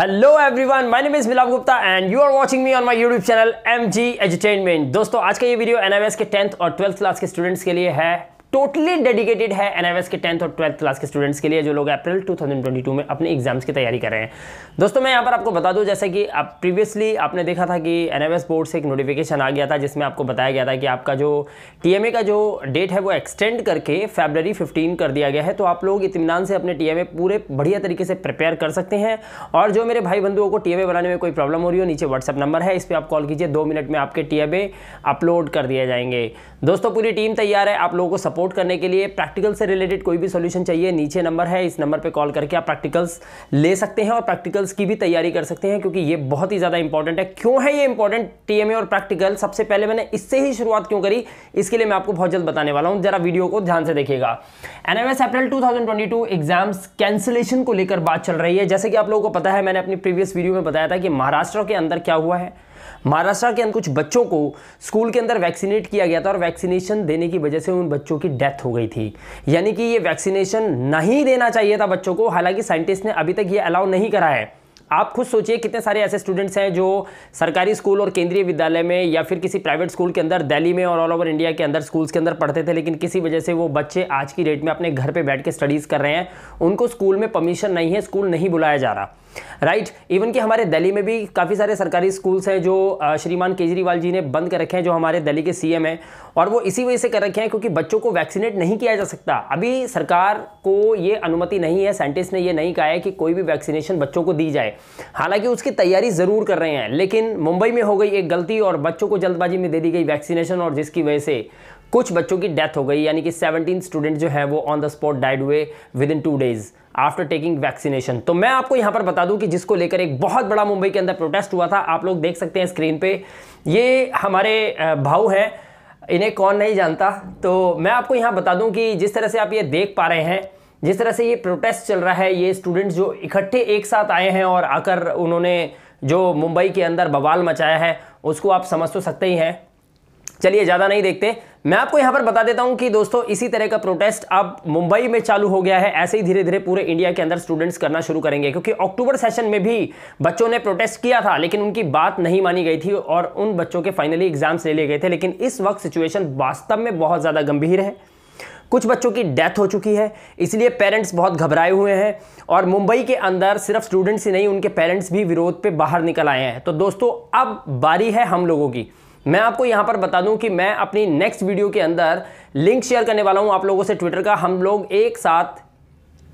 Hello everyone my name is Milap Gupta and you are watching me on my YouTube channel M G entertainment दोस्तों आज का ये video NMS के tenth और twelfth class के students के लिए है टोटली डेडिकेटेड है एनआईएस के टेंथ और ट्वेल्थ क्लास के स्टूडेंट्स के लिए जो लोग अप्रैल 2022 में अपने एग्जाम्स की तैयारी कर रहे हैं दोस्तों मैं यहाँ पर आपको बता दूँ जैसे कि आप प्रीवियसली आपने देखा था कि एनआईएस बोर्ड से एक नोटिफिकेशन आ गया था जिसमें आपको बताया गया था कि आपका जो टी का जो डेट है वो एक्सटेंड करके फेबररी फिफ्टीन कर दिया गया है तो आप लोग इतमान से अपने टी पूरे बढ़िया तरीके से प्रिपेयर कर सकते हैं और जो मेरे भाई बंधुओं को टी बनाने में कोई प्रॉब्लम हो रही हो नीचे व्हाट्सअप नंबर है इस पर आप कॉल कीजिए दो मिनट में आपके टी अपलोड कर दिए जाएंगे दोस्तों पूरी टीम तैयार है आप लोगों को सपोर्ट सपोर्ट करने के लिए प्रैक्टिकल से रिलेटेड कोई भी सोल्यूशन चाहिए नीचे नंबर है इस नंबर पर कॉल करके आप प्रैक्टिकल्स ले सकते हैं और प्रैक्टिकल्स की भी तैयारी कर सकते हैं क्योंकि ये बहुत ही ज़्यादा इंपॉर्टेंट है क्यों है ये इंपॉर्टेंट टीएमए और प्रैक्टिकल सबसे पहले मैंने इससे ही शुरुआत क्यों करी इसके लिए मैं आपको बहुत जल्द बताने वाला हूँ जरा वीडियो को ध्यान से देखिएगा as April to exams cancellation को लेकर बात चल रही है जैसे कि आप लोगों को पता है मैंने अपनी प्रीवियस वीडियो में बताया था कि महाराष्ट्र के अंदर क्या हुआ है महाराष्ट्र के अंदर कुछ बच्चों को स्कूल के अंदर वैक्सीनेट किया गया था और वैक्सीनेशन देने की वजह से उन बच्चों की डेथ हो गई थी यानी कि ये वैक्सीनेशन नहीं देना चाहिए था बच्चों को हालांकि साइंटिस्ट ने अभी तक ये अलाउ नहीं करा है आप खुद सोचिए कितने सारे ऐसे स्टूडेंट्स हैं जो सरकारी स्कूल और केंद्रीय विद्यालय में या फिर किसी प्राइवेट स्कूल के अंदर दिल्ली में और ऑल ओवर इंडिया के अंदर स्कूल्स के अंदर पढ़ते थे लेकिन किसी वजह से वो बच्चे आज की डेट में अपने घर पे बैठ के स्टडीज़ कर रहे हैं उनको स्कूल में परमिशन नहीं है स्कूल नहीं बुलाया जा रहा राइट इवन कि हमारे दिल्ली में भी काफ़ी सारे सरकारी स्कूल्स हैं जो श्रीमान केजरीवाल जी ने बंद कर रखे हैं जो हमारे दिल्ली के सीएम हैं और वो इसी वजह से कर रखे हैं क्योंकि बच्चों को वैक्सीनेट नहीं किया जा सकता अभी सरकार को ये अनुमति नहीं है साइंटिस्ट ने ये नहीं कहा है कि कोई भी वैक्सीनेशन बच्चों को दी जाए हालांकि उसकी तैयारी ज़रूर कर रहे हैं लेकिन मुंबई में हो गई एक गलती और बच्चों को जल्दबाजी में दे दी गई वैक्सीनेशन और जिसकी वजह से कुछ बच्चों की डेथ हो गई यानी कि 17 स्टूडेंट जो है वो ऑन द स्पॉट डाइड हुए within two days after taking vaccination तो मैं आपको यहां पर बता दूं कि जिसको लेकर एक बहुत बड़ा मुंबई के अंदर प्रोटेस्ट हुआ था आप लोग देख सकते हैं स्क्रीन पे ये हमारे भाऊ हैं इन्हें कौन नहीं जानता तो मैं आपको यहाँ बता दूँ कि जिस तरह से आप ये देख पा रहे हैं जिस तरह से ये प्रोटेस्ट चल रहा है ये स्टूडेंट्स जो इकट्ठे एक साथ आए हैं और आकर उन्होंने जो मुंबई के अंदर बवाल मचाया है उसको आप समझ तो सकते ही हैं चलिए ज़्यादा नहीं देखते मैं आपको यहाँ पर बता देता हूँ कि दोस्तों इसी तरह का प्रोटेस्ट अब मुंबई में चालू हो गया है ऐसे ही धीरे धीरे पूरे इंडिया के अंदर स्टूडेंट्स करना शुरू करेंगे क्योंकि अक्टूबर सेशन में भी बच्चों ने प्रोटेस्ट किया था लेकिन उनकी बात नहीं मानी गई थी और उन बच्चों के फाइनली एग्जाम्स ले लिए गए थे लेकिन इस वक्त सिचुएशन वास्तव में बहुत ज़्यादा गंभीर है कुछ बच्चों की डेथ हो चुकी है इसलिए पेरेंट्स बहुत घबराए हुए हैं और मुंबई के अंदर सिर्फ स्टूडेंट्स ही नहीं उनके पेरेंट्स भी विरोध पे बाहर निकल आए हैं तो दोस्तों अब बारी है हम लोगों की मैं आपको यहाँ पर बता दूँ कि मैं अपनी नेक्स्ट वीडियो के अंदर लिंक शेयर करने वाला हूँ आप लोगों से ट्विटर का हम लोग एक साथ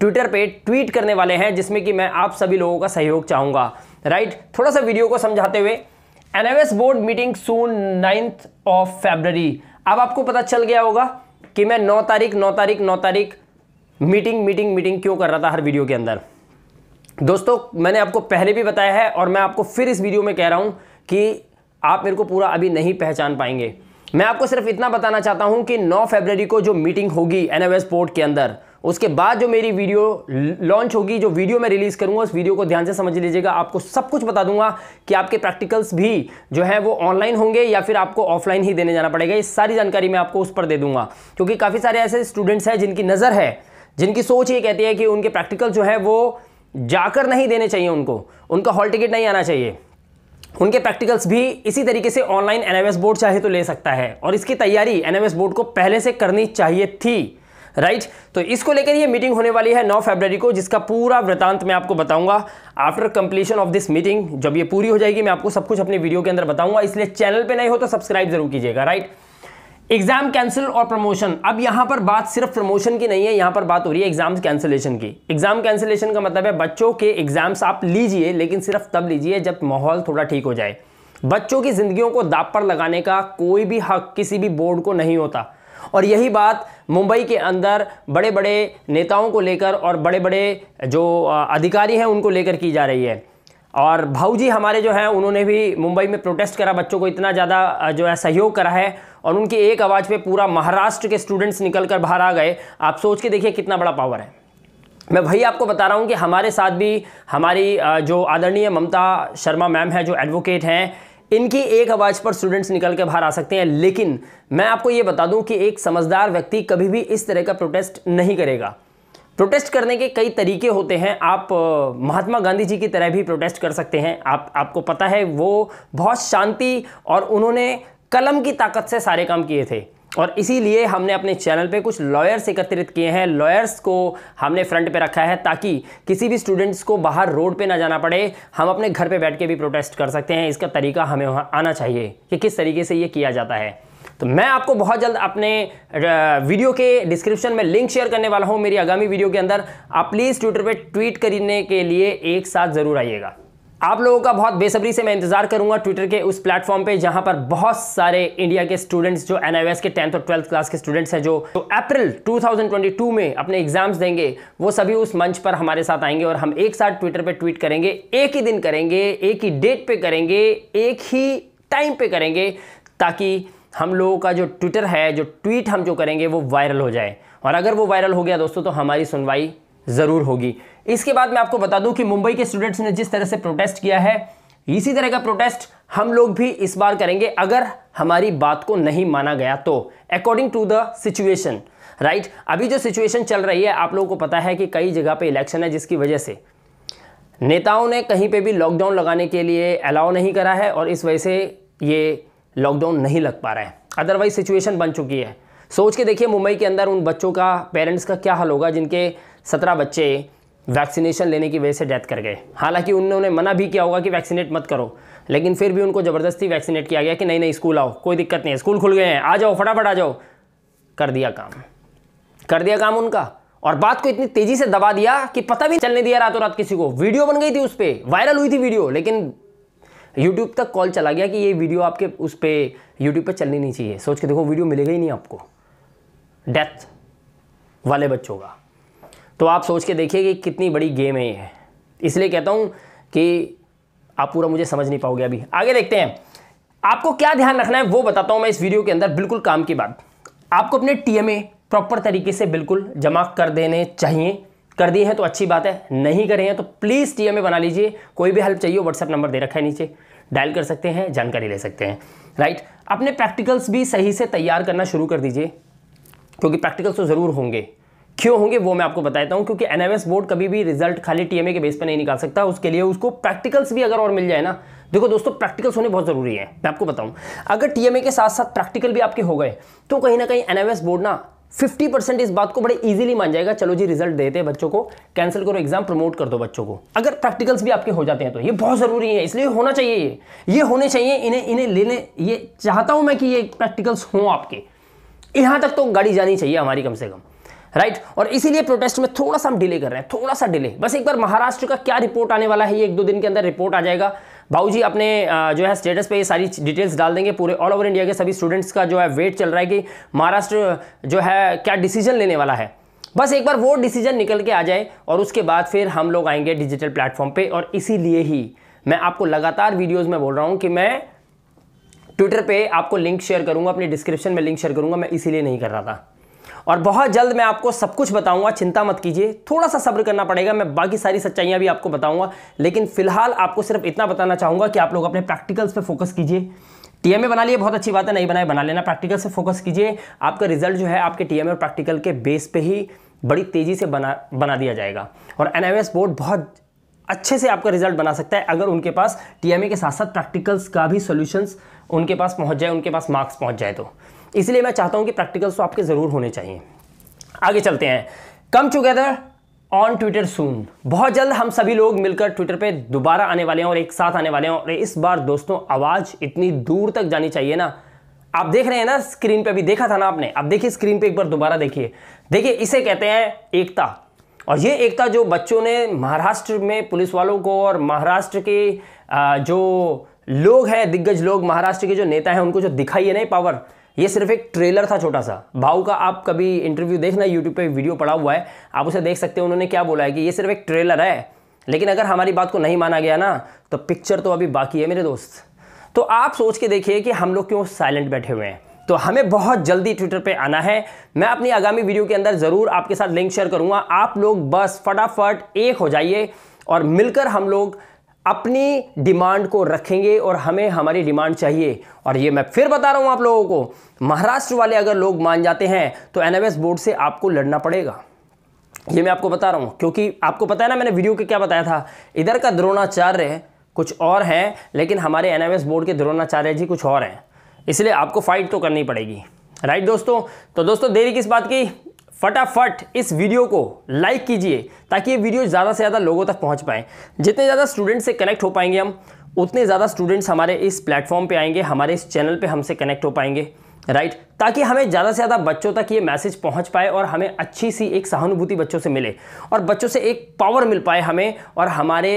ट्विटर पे ट्वीट करने वाले हैं जिसमें कि मैं आप सभी लोगों का सहयोग चाहूँगा राइट थोड़ा सा वीडियो को समझाते हुए एनएवएस board meeting soon ninth of February अब आपको पता चल गया होगा कि मैं नौ तारीख नौ तारीख नौ तारीख मीटिंग मीटिंग मीटिंग क्यों कर रहा था हर वीडियो के अंदर दोस्तों मैंने आपको पहले भी बताया है और मैं आपको फिर इस वीडियो में कह रहा हूं कि आप मेरे को पूरा अभी नहीं पहचान पाएंगे मैं आपको सिर्फ इतना बताना चाहता हूँ कि 9 फरवरी को जो मीटिंग होगी एन पोर्ट के अंदर उसके बाद जो मेरी वीडियो लॉन्च होगी जो वीडियो मैं रिलीज़ करूंगा उस वीडियो को ध्यान से समझ लीजिएगा आपको सब कुछ बता दूंगा कि आपके प्रैक्टिकल्स भी जो है वो ऑनलाइन होंगे या फिर आपको ऑफलाइन ही देने जाना पड़ेगा ये सारी जानकारी मैं आपको उस पर दे दूंगा क्योंकि काफ़ी सारे ऐसे स्टूडेंट्स हैं जिनकी नज़र है जिनकी सोच ये कहती है कि उनके प्रैक्टिकल जो है वो जाकर नहीं देने चाहिए उनको उनका हॉल टिकट नहीं आना चाहिए उनके प्रैक्टिकल्स भी इसी तरीके से ऑनलाइन एन बोर्ड चाहे तो ले सकता है और इसकी तैयारी एन बोर्ड को पहले से करनी चाहिए थी राइट right? तो इसको लेकर ये मीटिंग होने वाली है 9 फरवरी को जिसका पूरा वृतांत मैं आपको बताऊंगा after completion of this meeting जब ये पूरी हो जाएगी मैं आपको सब कुछ अपने वीडियो के अंदर बताऊंगा इसलिए चैनल पे नहीं हो तो सब्सक्राइब जरूर कीजिएगा राइट right? एग्जाम कैंसिल और प्रमोशन अब यहाँ पर बात सिर्फ प्रमोशन की नहीं है यहाँ पर बात हो रही है एग्जाम कैंसिलेशन की एग्जाम कैंसिलेशन का मतलब है बच्चों के एग्जाम्स आप लीजिए लेकिन सिर्फ तब लीजिए जब माहौल थोड़ा ठीक हो जाए बच्चों की जिंदगियों को दाप पर लगाने का कोई भी हक किसी भी बोर्ड को नहीं होता और यही बात मुंबई के अंदर बड़े बड़े नेताओं को लेकर और बड़े बड़े जो अधिकारी हैं उनको लेकर की जा रही है और भाऊ जी हमारे जो हैं उन्होंने भी मुंबई में प्रोटेस्ट करा बच्चों को इतना ज़्यादा जो है सहयोग करा है और उनकी एक आवाज़ पे पूरा महाराष्ट्र के स्टूडेंट्स निकल कर बाहर आ गए आप सोच के देखिए कितना बड़ा पावर है मैं भाई आपको बता रहा हूँ कि हमारे साथ भी हमारी जो आदरणीय ममता शर्मा मैम है जो एडवोकेट हैं इनकी एक आवाज़ पर स्टूडेंट्स निकल के बाहर आ सकते हैं लेकिन मैं आपको ये बता दूँ कि एक समझदार व्यक्ति कभी भी इस तरह का प्रोटेस्ट नहीं करेगा प्रोटेस्ट करने के कई तरीके होते हैं आप महात्मा गांधी जी की तरह भी प्रोटेस्ट कर सकते हैं आप आपको पता है वो बहुत शांति और उन्होंने कलम की ताकत से सारे काम किए थे और इसीलिए हमने अपने चैनल पे कुछ लॉयर्स एकत्रित किए हैं लॉयर्स को हमने फ्रंट पे रखा है ताकि किसी भी स्टूडेंट्स को बाहर रोड पे ना जाना पड़े हम अपने घर पे बैठ के भी प्रोटेस्ट कर सकते हैं इसका तरीका हमें वहाँ आना चाहिए कि किस तरीके से ये किया जाता है तो मैं आपको बहुत जल्द अपने वीडियो के डिस्क्रिप्शन में लिंक शेयर करने वाला हूँ मेरी आगामी वीडियो के अंदर आप प्लीज़ ट्विटर पर ट्वीट करने के लिए एक साथ ज़रूर आइएगा आप लोगों का बहुत बेसब्री से मैं इंतजार करूंगा ट्विटर के उस प्लेटफॉर्म पे जहां पर बहुत सारे इंडिया के स्टूडेंट्स जो एन के टेंथ और ट्वेल्थ क्लास के स्टूडेंट्स हैं जो तो अप्रैल 2022 में अपने एग्जाम्स देंगे वो सभी उस मंच पर हमारे साथ आएंगे और हम एक साथ ट्विटर पे ट्वीट करेंगे एक ही दिन करेंगे एक ही डेट पर करेंगे एक ही टाइम पर करेंगे ताकि हम लोगों का जो ट्विटर है जो ट्वीट हम जो करेंगे वो वायरल हो जाए और अगर वो वायरल हो गया दोस्तों तो हमारी सुनवाई ज़रूर होगी इसके बाद मैं आपको बता दूं कि मुंबई के स्टूडेंट्स ने जिस तरह से प्रोटेस्ट किया है इसी तरह का प्रोटेस्ट हम लोग भी इस बार करेंगे अगर हमारी बात को नहीं माना गया तो according to the situation right अभी जो सिचुएशन चल रही है आप लोगों को पता है कि कई जगह पे इलेक्शन है जिसकी वजह से नेताओं ने कहीं पे भी लॉकडाउन लगाने के लिए अलाउ नहीं करा है और इस वजह से ये लॉकडाउन नहीं लग पा रहा है अदरवाइज सिचुएशन बन चुकी है सोच के देखिए मुंबई के अंदर उन बच्चों का पेरेंट्स का क्या हाल होगा जिनके सत्रह बच्चे वैक्सीनेशन लेने की वजह से डेथ कर गए हालांकि उन्होंने मना भी किया होगा कि वैक्सीनेट मत करो लेकिन फिर भी उनको ज़बरदस्ती वैक्सीनेट किया गया कि नहीं नहीं स्कूल आओ कोई दिक्कत नहीं है स्कूल खुल गए हैं आ जाओ फटाफट आ जाओ कर दिया काम कर दिया काम उनका और बात को इतनी तेज़ी से दबा दिया कि पता भी चलने दिया रातों रात किसी को वीडियो बन गई थी उस पर वायरल हुई थी वीडियो लेकिन यूट्यूब तक कॉल चला गया कि ये वीडियो आपके उस पर यूट्यूब पर चलनी नहीं चाहिए सोच के देखो वीडियो मिलेगा ही नहीं आपको डेथ वाले बच्चों का तो आप सोच के देखिए कि कितनी बड़ी गेम है ये इसलिए कहता हूँ कि आप पूरा मुझे समझ नहीं पाओगे अभी आगे देखते हैं आपको क्या ध्यान रखना है वो बताता हूँ मैं इस वीडियो के अंदर बिल्कुल काम की बात आपको अपने टीएमए प्रॉपर तरीके से बिल्कुल जमा कर देने चाहिए कर दिए हैं तो अच्छी बात है नहीं करे हैं तो प्लीज़ टीएमए बना लीजिए कोई भी हेल्प चाहिए व्हाट्सएप नंबर दे रखा है नीचे डायल कर सकते हैं जानकारी ले सकते हैं राइट अपने प्रैक्टिकल्स भी सही से तैयार करना शुरू कर दीजिए क्योंकि प्रैक्टिकल्स तो ज़रूर होंगे क्यों होंगे वो मैं आपको बताता हूँ क्योंकि एन बोर्ड कभी भी रिजल्ट खाली टीएमए के बेस पर नहीं निकाल सकता उसके लिए उसको प्रैक्टिकल्स भी अगर और मिल जाए ना देखो दोस्तों प्रैक्टिकल्स होने बहुत ज़रूरी है मैं आपको बताऊँ अगर टीएमए के साथ साथ प्रैक्टिकल भी आपके हो गए तो कहीं ना कहीं एन बोर्ड ना फिफ्टी परसेंट इस बात को बड़े इजीली मान जाएगा चलो जी रिजल्ट देते हैं बच्चों को कैंसिल करो एग्जाम प्रमोट कर दो बच्चों को अगर प्रैक्टिकल्स भी आपके हो जाते हैं तो ये बहुत ज़रूरी है इसलिए होना चाहिए ये ये होने चाहिए इन्हें इन्हें लेने ये चाहता हूं मैं कि ये प्रैक्टिकल्स हों आपके यहां तक तो गाड़ी जानी चाहिए हमारी कम से कम राइट और इसीलिए प्रोटेस्ट में थोड़ा सा हम डिले कर रहे हैं थोड़ा सा डिले बस एक बार महाराष्ट्र का क्या रिपोर्ट आने वाला है ये एक दो दिन के अंदर रिपोर्ट आ जाएगा भाऊ जी अपने जो है स्टेटस पे ये सारी डिटेल्स डाल देंगे पूरे ऑल ओवर इंडिया के सभी स्टूडेंट्स का जो है वेट चल रहा है कि महाराष्ट्र जो है क्या डिसीजन लेने वाला है बस एक बार वो डिसीजन निकल के आ जाए और उसके बाद फिर हम लोग आएंगे डिजिटल प्लेटफॉर्म पे और इसीलिए ही मैं आपको लगातार वीडियोज़ में बोल रहा हूँ कि मैं ट्विटर पर आपको लिंक शेयर करूँगा अपनी डिस्क्रिप्शन में लिंक शेयर करूँगा मैं इसीलिए नहीं कर रहा था और बहुत जल्द मैं आपको सब कुछ बताऊंगा चिंता मत कीजिए थोड़ा सा सब्र करना पड़ेगा मैं बाकी सारी सच्चाइयाँ भी आपको बताऊंगा लेकिन फिलहाल आपको सिर्फ इतना बताना चाहूँगा कि आप लोग अपने प्रैक्टिकल्स पर फोकस कीजिए टीएमए बना लिए बहुत अच्छी बात है नहीं बनाए बना लेना प्रैक्टिकल से फोकस कीजिए आपका रिजल्ट जो है आपके टीएमए और प्रैक्टिकल के बेस पे ही बड़ी तेज़ी से बना बना दिया जाएगा और एनएमएस बोर्ड बहुत अच्छे से आपका रिजल्ट बना सकता है अगर उनके पास टीएमए के साथ साथ प्रैक्टिकल्स का भी सोल्यूशंस उनके पास पहुँच जाए उनके पास मार्क्स पहुँच जाए तो इसलिए मैं चाहता हूं कि प्रैक्टिकल्स तो आपके ज़रूर होने चाहिए आगे चलते हैं come together on Twitter soon बहुत जल्द हम सभी लोग मिलकर ट्विटर पे दोबारा आने वाले हैं और एक साथ आने वाले हैं और इस बार दोस्तों आवाज़ इतनी दूर तक जानी चाहिए ना आप देख रहे हैं ना स्क्रीन पे भी देखा था ना आपने अब देखिए स्क्रीन पे एक बार दोबारा देखिए देखिए इसे कहते हैं एकता और ये एकता जो बच्चों ने महाराष्ट्र में पुलिस वालों को और महाराष्ट्र के जो लोग हैं दिग्गज लोग महाराष्ट्र के जो नेता हैं उनको जो दिखाई है ना पावर ये सिर्फ एक ट्रेलर था छोटा सा भाऊ का आप कभी इंटरव्यू देखना यूट्यूब पे वीडियो पड़ा हुआ है आप उसे देख सकते हैं उन्होंने क्या बोला है कि ये सिर्फ एक ट्रेलर है लेकिन अगर हमारी बात को नहीं माना गया ना तो पिक्चर तो अभी बाकी है मेरे दोस्त तो आप सोच के देखिए कि हम लोग क्यों साइलेंट बैठे हुए हैं तो हमें बहुत जल्दी ट्विटर पे आना है मैं अपनी आगामी वीडियो के अंदर ज़रूर आपके साथ लिंक शेयर करूंगा आप लोग बस फटाफट एक हो जाइए और मिलकर हम लोग अपनी डिमांड को रखेंगे और हमें हमारी डिमांड चाहिए और ये मैं फिर बता रहा हूँ आप लोगों को महाराष्ट्र वाले अगर लोग मान जाते हैं तो एन बोर्ड से आपको लड़ना पड़ेगा ये मैं आपको बता रहा हूँ क्योंकि आपको पता है ना मैंने वीडियो के क्या बताया था इधर का द्रोणाचार्य कुछ और हैं लेकिन हमारे एन बोर्ड के द्रोणाचार्य जी कुछ और हैं इसलिए आपको फाइट तो करनी पड़ेगी राइट दोस्तों तो दोस्तों देरी किस बात की फटाफट इस वीडियो को लाइक कीजिए ताकि ये वीडियो ज़्यादा से ज़्यादा लोगों तक पहुंच पाए जितने ज़्यादा स्टूडेंट से कनेक्ट हो पाएंगे हम उतने ज़्यादा स्टूडेंट्स हमारे इस प्लेटफॉर्म पे आएंगे हमारे इस चैनल पे हमसे कनेक्ट हो पाएंगे राइट ताकि हमें ज़्यादा से ज़्यादा बच्चों तक ये मैसेज पहुंच पाए और हमें अच्छी सी एक सहानुभूति बच्चों से मिले और बच्चों से एक पावर मिल पाए हमें और हमारे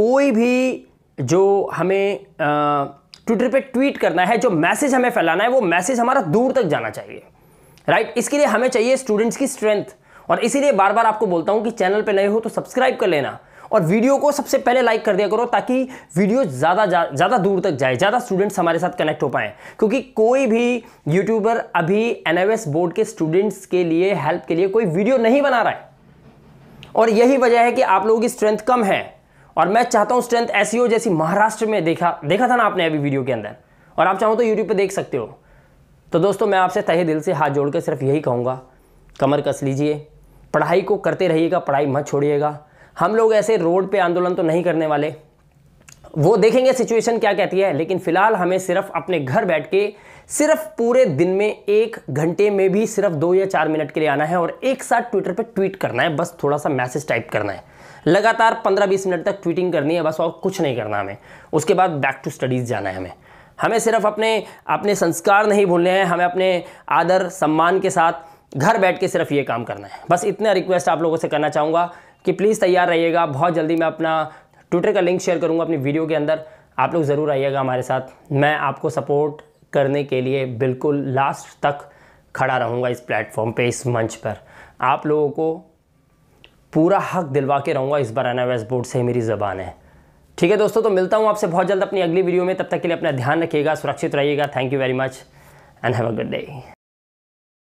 कोई भी जो हमें ट्विटर पर ट्वीट करना है जो मैसेज हमें फैलाना है वो मैसेज हमारा दूर तक जाना चाहिए राइट इसके लिए हमें चाहिए स्टूडेंट्स की स्ट्रेंथ और इसीलिए बार बार आपको बोलता हूँ कि चैनल पर नए हो तो सब्सक्राइब कर लेना और वीडियो को सबसे पहले लाइक कर दिया करो ताकि वीडियो ज़्यादा ज़्यादा दूर तक जाए ज़्यादा स्टूडेंट्स हमारे साथ कनेक्ट हो पाएँ क्योंकि कोई भी यूट्यूबर अभी एन बोर्ड के स्टूडेंट्स के लिए हेल्प के लिए कोई वीडियो नहीं बना रहा है और यही वजह है कि आप लोगों की स्ट्रेंथ कम है और मैं चाहता हूँ स्ट्रेंथ ऐसी हो जैसी महाराष्ट्र में देखा देखा था ना आपने अभी वीडियो के अंदर और आप चाहो तो यूट्यूब पर देख सकते हो तो दोस्तों मैं आपसे तहे दिल से हाथ जोड़ के सिर्फ यही कहूँगा कमर कस लीजिए पढ़ाई को करते रहिएगा पढ़ाई मत छोड़िएगा हम लोग ऐसे रोड पे आंदोलन तो नहीं करने वाले वो देखेंगे सिचुएशन क्या कहती है लेकिन फिलहाल हमें सिर्फ अपने घर बैठ के सिर्फ पूरे दिन में एक घंटे में भी सिर्फ दो या चार मिनट के लिए आना है और एक साथ ट्विटर पर ट्वीट करना है बस थोड़ा सा मैसेज टाइप करना है लगातार पंद्रह बीस मिनट तक ट्वीटिंग करनी है बस और कुछ नहीं करना हमें उसके बाद बैक टू स्टडीज़ जाना है हमें हमें सिर्फ अपने अपने संस्कार नहीं भूलने हैं हमें अपने आदर सम्मान के साथ घर बैठ के सिर्फ ये काम करना है बस इतना रिक्वेस्ट आप लोगों से करना चाहूँगा कि प्लीज़ तैयार रहिएगा बहुत जल्दी मैं अपना ट्विटर का लिंक शेयर करूँगा अपनी वीडियो के अंदर आप लोग ज़रूर आइएगा हमारे साथ मैं आपको सपोर्ट करने के लिए बिल्कुल लास्ट तक खड़ा रहूँगा इस प्लेटफॉर्म पे इस मंच पर आप लोगों को पूरा हक दिलवा के रहूँगा इस बार एन बोर्ड से मेरी ज़बान है ठीक है दोस्तों तो मिलता हूँ आपसे बहुत जल्द अपनी अगली वीडियो में तब तक के लिए अपना ध्यान रखिएगा सुरक्षित रहिएगा thank you very much and have a good day